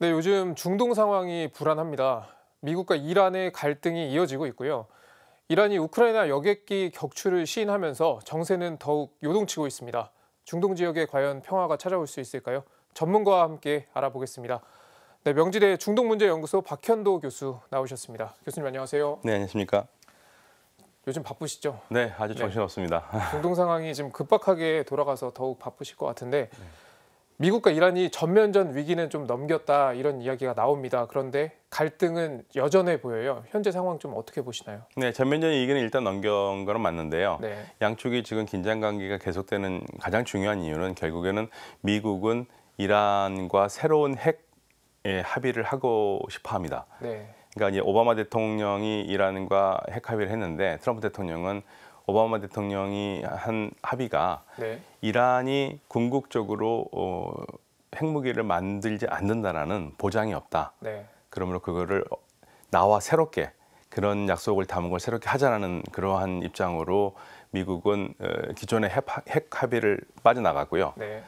네, 요즘 중동 상황이 불안합니다. 미국과 이란의 갈등이 이어지고 있고요. 이란이 우크라이나 여객기 격추를 시인하면서 정세는 더욱 요동치고 있습니다. 중동 지역에 과연 평화가 찾아올 수 있을까요? 전문가와 함께 알아보겠습니다. 네, 명지대 중동문제연구소 박현도 교수 나오셨습니다. 교수님 안녕하세요. 네, 안녕하십니까. 요즘 바쁘시죠? 네, 아주 네. 정신없습니다. 네. 중동 상황이 지금 급박하게 돌아가서 더욱 바쁘실 것 같은데 네. 미국과 이란이 전면전 위기는 좀 넘겼다 이런 이야기가 나옵니다. 그런데 갈등은 여전해 보여요. 현재 상황 좀 어떻게 보시나요? 네, 전면전 위기는 일단 넘겨온 건 맞는데요. 네. 양쪽이 지금 긴장 관계가 계속되는 가장 중요한 이유는 결국에는 미국은 이란과 새로운 핵 합의를 하고 싶어 합니다. 네. 그러니까 이제 오바마 대통령이 이란과 핵 합의를 했는데 트럼프 대통령은 오바마 대통령이 한 합의가 네. 이란이 궁극적으로 어, 핵무기를 만들지 않는다라는 보장이 없다. 네. 그러므로 그거를 나와 새롭게 그런 약속을 담은 걸 새롭게 하자라는 그러한 입장으로 미국은 어, 기존의 핵, 핵 합의를 빠져나갔고요. 네.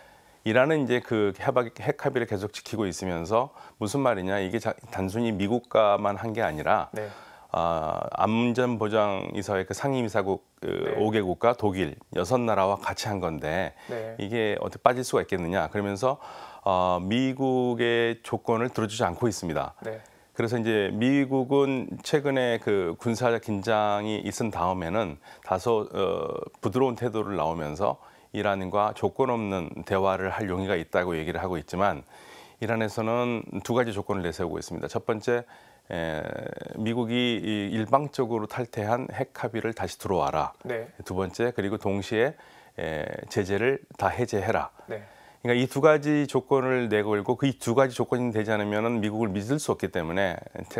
이란은 이제 그핵 합의를 계속 지키고 있으면서 무슨 말이냐 이게 단순히 미국과만 한 게 아니라 네. 아, 안전보장이사회 그 상임이사국 그 네. 5개국과 독일 여섯 나라와 같이 한 건데 네. 이게 어떻게 빠질 수가 있겠느냐 그러면서 어, 미국의 조건을 들어주지 않고 있습니다. 네. 그래서 이제 미국은 최근에 그 군사 적 긴장이 있은 다음에는 다소 어, 부드러운 태도를 나오면서 이란과 조건 없는 대화를 할 용의가 있다고 얘기를 하고 있지만 이란에서는 두 가지 조건을 내세우고 있습니다. 첫 번째 에, 미국이 일방적으로 탈퇴한 핵 합의를 다시 들어와라. 네. 두 번째 그리고 동시에 에, 제재를 다 해제해라. 네. 그러니까 이 두 가지 조건을 내걸고 그 이 두 가지 조건이 되지 않으면 미국을 믿을 수 없기 때문에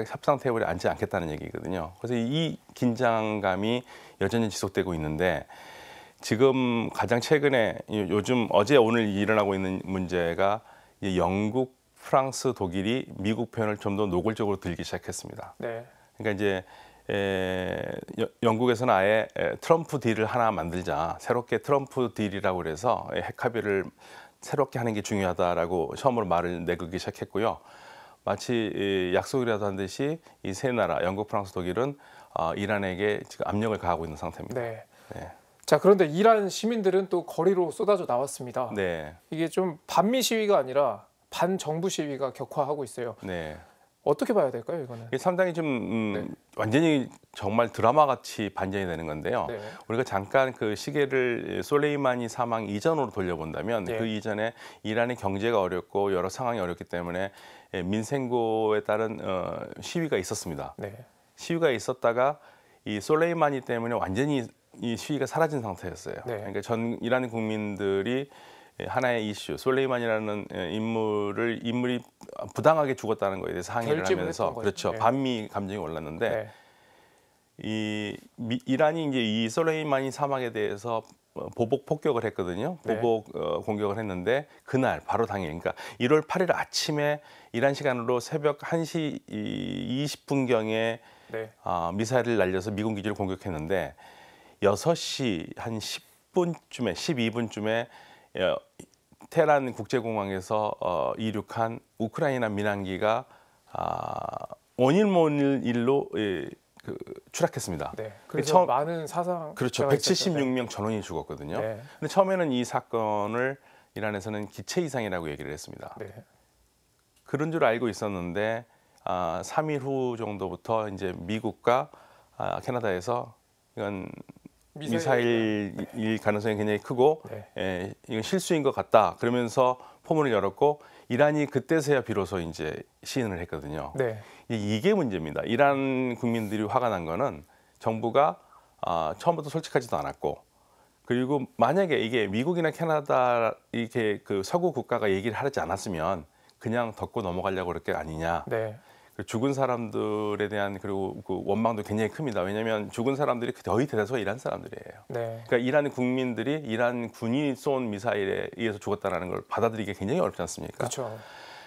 협상 테이블에 앉지 않겠다는 얘기거든요. 그래서 이 긴장감이 여전히 지속되고 있는데 지금 가장 최근에 요즘 어제 오늘 일어나고 있는 문제가 영국 프랑스, 독일이 미국 표현을 좀 더 노골적으로 들기 시작했습니다. 네. 그러니까 이제 에, 영국에서는 아예 트럼프 딜을 하나 만들자 새롭게 트럼프 딜이라고 그래서 핵 합의를 새롭게 하는 게 중요하다라고 처음으로 말을 내걸기 시작했고요. 마치 약속이라도 한 듯이 이 세 나라 영국, 프랑스, 독일은 어, 이란에게 지금 압력을 가하고 있는 상태입니다. 네. 네. 자 그런데 이란 시민들은 또 거리로 쏟아져 나왔습니다. 네. 이게 좀 반미 시위가 아니라 반정부 시위가 격화하고 있어요. 네. 어떻게 봐야 될까요, 이거는? 이게 상당히 좀 음, 네. 완전히 정말 드라마 같이 반전이 되는 건데요. 네. 우리가 잠깐 그 시계를 솔레이마니 사망 이전으로 돌려본다면 네. 그 이전에 이란의 경제가 어렵고 여러 상황이 어렵기 때문에 예, 민생고에 따른 어, 시위가 있었습니다. 네. 시위가 있었다가 이 솔레이마니 때문에 완전히 이 시위가 사라진 상태였어요. 네. 그러니까 전 이란 국민들이 예, 하나의 이슈 솔레이만이라는 예, 인물을 인물이 부당하게 죽었다는 거에 대해서 항의를 하면서 그렇죠 네. 반미 감정이 올랐는데 네. 이 미, 이란이 이제 이 솔레이만이 사망에 대해서 어, 보복 폭격을 했거든요. 네. 보복 네. 어, 공격을 했는데 그날 바로 당일 그러니까 1월 8일 아침에 이란 시간으로 새벽 1시 20분 경에 네. 어, 미사일을 날려서 미군 기지를 공격했는데 6시 한 10분쯤에 12분쯤에 예, 테란 국제공항에서 어, 이륙한 우크라이나 민항기가 아, 원일 모일 일로 예, 그, 추락했습니다. 네, 그래서 처음, 많은 사상 그렇죠. 176명 전원이 죽었거든요. 네. 근데 처음에는 이 사건을 이란에서는 기체 이상이라고 얘기를 했습니다. 네. 그런 줄 알고 있었는데 아, 3일 후 정도부터 이제 미국과 아, 캐나다에서 이건 미사일. 네. 일 가능성이 굉장히 크고 네. 에, 예, 이건 실수인 것 같다. 그러면서 포문을 열었고 이란이 그때서야 비로소 이제 시인을 했거든요. 네. 이게 문제입니다. 이란 국민들이 화가 난 거는 정부가 아, 처음부터 솔직하지도 않았고 그리고 만약에 이게 미국이나 캐나다 이렇게 그 서구 국가가 얘기를 하지 않았으면 그냥 덮고 넘어가려고 그렇게 아니냐. 네. 그 죽은 사람들에 대한 그리고 그 원망도 굉장히 큽니다. 왜냐하면 죽은 사람들이 거의 대다수가 이란 사람들이에요. 네. 그러니까 이란 국민들이 이란 군이 쏜 미사일에 의해서 죽었다는걸 받아들이기 굉장히 어렵지 않습니까? 그렇죠.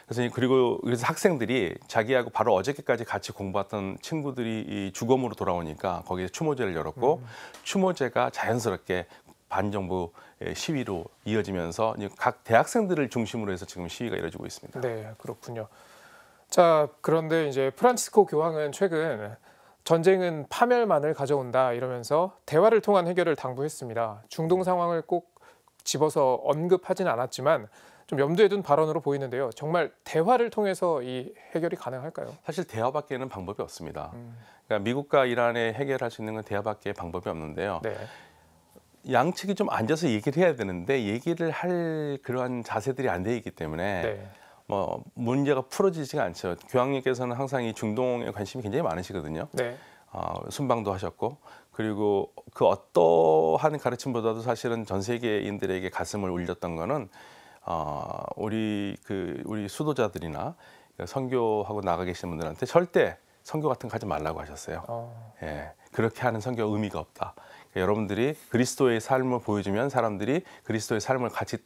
그래서 그리고 그래서 학생들이 자기하고 바로 어저께까지 같이 공부했던 친구들이 이 주검으로 돌아오니까 거기에 추모제를 열었고 음. 추모제가 자연스럽게 반정부 시위로 이어지면서 각 대학생들을 중심으로 해서 지금 시위가 이뤄지고 있습니다. 네, 그렇군요. 자, 그런데 이제 프란치스코 교황은 최근 전쟁은 파멸만을 가져온다 이러면서 대화를 통한 해결을 당부했습니다. 중동 상황을 꼭 집어서 언급하진 않았지만 좀 염두에 둔 발언으로 보이는데요. 정말 대화를 통해서 이 해결이 가능할까요? 사실 대화밖에는 방법이 없습니다. 음. 그러니까 미국과 이란에 해결할 수 있는 건 대화밖에 방법이 없는데요. 네. 양측이 좀 앉아서 얘기를 해야 되는데 얘기를 할 그러한 자세들이 안 돼 있기 때문에 네. 뭐 문제가 풀어지지가 않죠. 교황님께서는 항상 이 중동에 관심이 굉장히 많으시거든요. 네. 어, 순방도 하셨고 그리고 그 어떠한 가르침보다도 사실은 전 세계인들에게 가슴을 울렸던 거는 어, 우리 그 우리 수도자들이나 선교하고 나가 계신 분들한테 절대 선교 같은 거 하지 말라고 하셨어요. 어. 예, 그렇게 하는 선교 의미가 없다. 그러니까 여러분들이 그리스도의 삶을 보여주면 사람들이 그리스도의 삶을 같이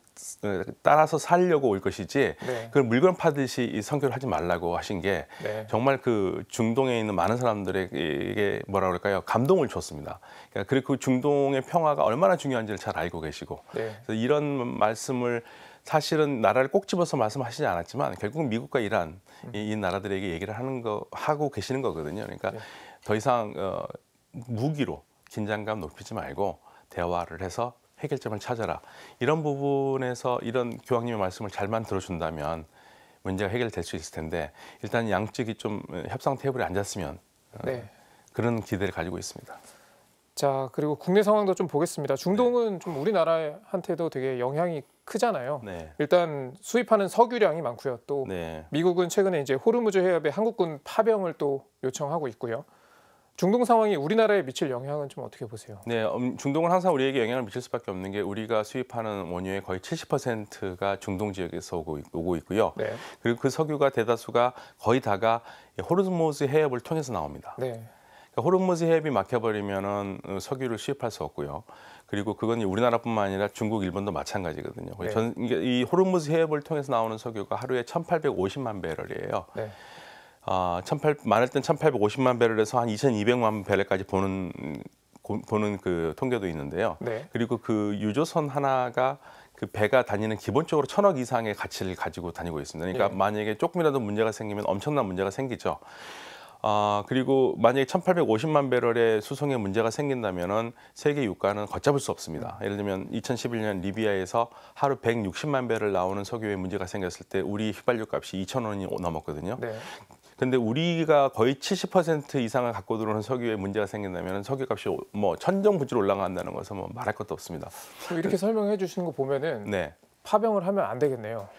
어, 따라서 살려고 올 것이지 네. 그걸 물건 파듯이 이 선교를 하지 말라고 하신 게 네. 정말 그 중동에 있는 많은 사람들에게 뭐라 그럴까요 감동을 줬습니다. 그러니까 그리고 그 중동의 평화가 얼마나 중요한지를 잘 알고 계시고 네. 그래서 이런 말씀을 사실은 나라를 꼭 집어서 말씀하시지 않았지만 결국 미국과 이란 음. 이, 이, 나라들에게 얘기를 하는 거 하고 계시는 거거든요. 그러니까 네. 더 이상 어, 무기로 긴장감 높이지 말고 대화를 해서 해결점을 찾아라. 이런 부분에서 이런 교황님의 말씀을 잘만 들어준다면 문제가 해결될 수 있을 텐데 일단 양측이 좀 협상 테이블에 앉았으면 어, 네. 그런 기대를 가지고 있습니다. 자 그리고 국내 상황도 좀 보겠습니다. 중동은 네. 좀 우리나라한테도 되게 영향이 크잖아요. 네. 일단 수입하는 석유량이 많고요. 또 네. 미국은 최근에 이제 호르무즈 해협에 한국군 파병을 또 요청하고 있고요. 중동 상황이 우리나라에 미칠 영향은 좀 어떻게 보세요? 네, 음, 중동은 항상 우리에게 영향을 미칠 수밖에 없는 게 우리가 수입하는 원유의 거의 70%가 중동 지역에서 오고, 오고 있고요. 네. 그리고 그 석유가 대다수가 거의 다가 호르무즈 해협을 통해서 나옵니다. 네. 그러니까 호르무즈 해협이 막혀버리면은 어, 석유를 수입할 수 없고요. 그리고 그건 우리나라뿐만 아니라 중국, 일본도 마찬가지거든요. 네. 전, 이 호르무즈 해협을 통해서 나오는 석유가 하루에 1,850만 배럴이에요. 네. 아, 18, 많을 땐 1,850만 배럴에서 한 2,200만 배럴까지 보는 보는 그 통계도 있는데요. 네. 그리고 그 유조선 하나가 그 배가 다니는 기본적으로 천억 이상의 가치를 가지고 다니고 있습니다. 그러니까 네. 만약에 조금이라도 문제가 생기면 엄청난 문제가 생기죠. 아, 그리고 만약에 1850만 배럴의 수송에 문제가 생긴다면은 세계 유가는 걷잡을 수 없습니다. 음. 예를 들면 2011년 리비아에서 하루 160만 배럴 나오는 석유에 문제가 생겼을 때 우리 휘발유 값이 2천원이 넘었거든요. 네. 근데 우리가 거의 70% 이상을 갖고 들어오는 석유에 문제가 생긴다면 석유값이 뭐 천정부지로 올라간다는 것은 뭐 말할 것도 없습니다. 어, 이렇게 설명해 주시거 보면은 네. 파병을 하면 안 되겠네요.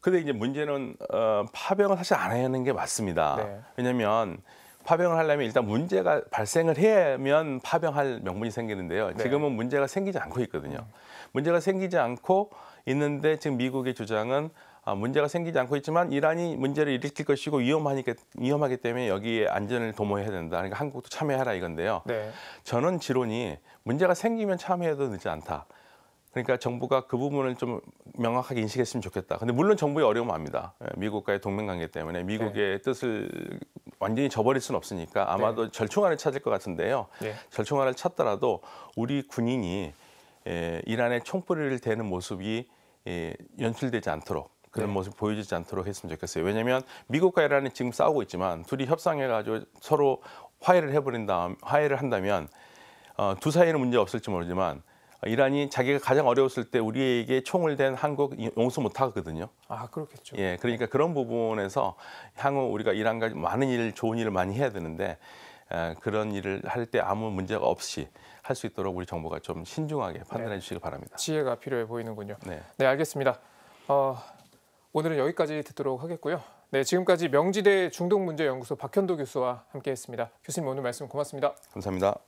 근데 이제 문제는 어, 파병을 사실 안 하는 게 맞습니다. 네. 왜냐하면 파병을 하려면 일단 문제가 발생을 해야면 파병할 명분이 생기는데요. 네. 지금은 네. 문제가 생기지 않고 있거든요. 문제가 생기지 않고 있는데 지금 미국의 주장은 아, 문제가 생기지 않고 있지만 이란이 문제를 일으킬 것이고 위험하니까 위험하기 때문에 여기에 안전을 도모해야 된다. 그러니까 한국도 참여해라 이건데요. 네. 저는 지론이 문제가 생기면 참여해도 늦지 않다. 그러니까 정부가 그 부분을 좀 명확하게 인식했으면 좋겠다. 근데 물론 정부의 어려움 압니다. 예, 미국과의 동맹관계 때문에 미국의 네. 뜻을 완전히 저버릴 수는 없으니까 아마도 네. 절충안을 찾을 것 같은데요. 네. 절충안을 찾더라도 우리 군인이 예, 이란의 총뿌리를 대는 모습이 예, 연출되지 않도록 그런 네. 모습 보여지지 않도록 했으면 좋겠어요. 왜냐하면 미국과 이란이 지금 싸우고 있지만 둘이 협상해가지고 서로 화해를 해버린 다음 화해를 한다면 어, 두사이는 문제 없을지 모르지만 이란이 자기가 가장 어려웠을 때 우리에게 총을 댄 한국 용서 못 하거든요. 아 그렇겠죠. 예, 그러니까 그런 부분에서 향후 우리가 이란과 많은 일, 좋은 일을 많이 해야 되는데 에, 그런 일을 할 때 아무 문제가 없이 할 수 있도록 우리 정부가 좀 신중하게 네. 판단해 네. 주시길 바랍니다. 지혜가 필요해 보이는군요. 네, 네 알겠습니다. 어... 오늘은 여기까지 듣도록 하겠고요. 네, 지금까지 명지대 중동문제연구소 박현도 교수와 함께했습니다. 교수님 오늘 말씀 고맙습니다. 감사합니다.